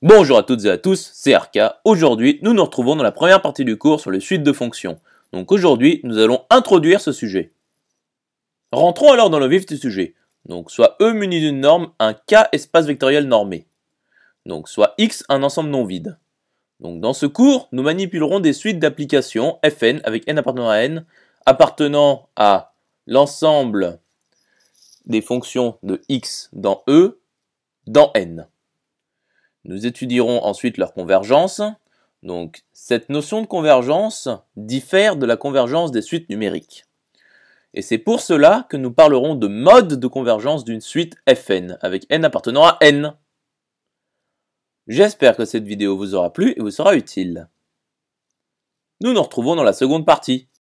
Bonjour à toutes et à tous, c'est Arca. Aujourd'hui, nous nous retrouvons dans la première partie du cours sur les suites de fonctions. Donc aujourd'hui, nous allons introduire ce sujet. Rentrons alors dans le vif du sujet. Donc soit E muni d'une norme, un K espace vectoriel normé. Donc soit X un ensemble non vide. Donc dans ce cours, nous manipulerons des suites d'applications Fn avec n appartenant à n appartenant à l'ensemble des fonctions de x dans E dans n. Nous étudierons ensuite leur convergence. Donc, cette notion de convergence diffère de la convergence des suites numériques. Et c'est pour cela que nous parlerons de mode de convergence d'une suite Fn, avec n appartenant à n. J'espère que cette vidéo vous aura plu et vous sera utile. Nous nous retrouvons dans la seconde partie.